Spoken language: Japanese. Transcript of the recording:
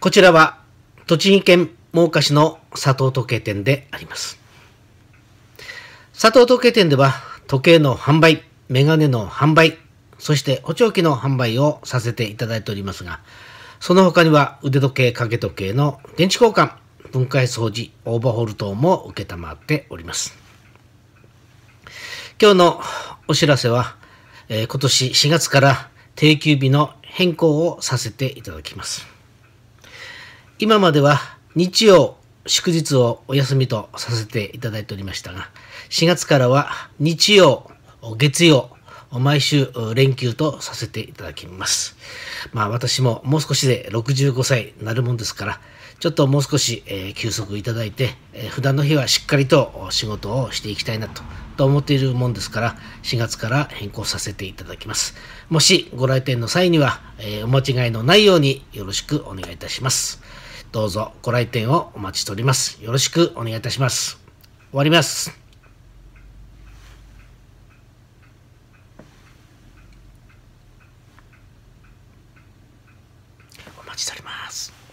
こちらは栃木県真岡市の佐藤時計店であります。佐藤時計店では時計の販売、メガネの販売、そして補聴器の販売をさせていただいておりますが、その他には腕時計、掛け時計の電池交換、分解掃除、オーバーホール等も受けたまっております。今日のお知らせは、えー、今年4月から定休日の変更をさせていただきます。今までは日曜、祝日をお休みとさせていただいておりましたが、4月からは日曜、月曜、毎週連休とさせていただきます。まあ私ももう少しで65歳になるもんですから、ちょっともう少し、え休息いただいて、え普段の日はしっかりと仕事をしていきたいなと、と思っているもんですから、4月から変更させていただきます。もしご来店の際には、えお間違いのないようによろしくお願いいたします。どうぞご来店をお待ちしております。よろしくお願いいたします。終わります。お待ちしております。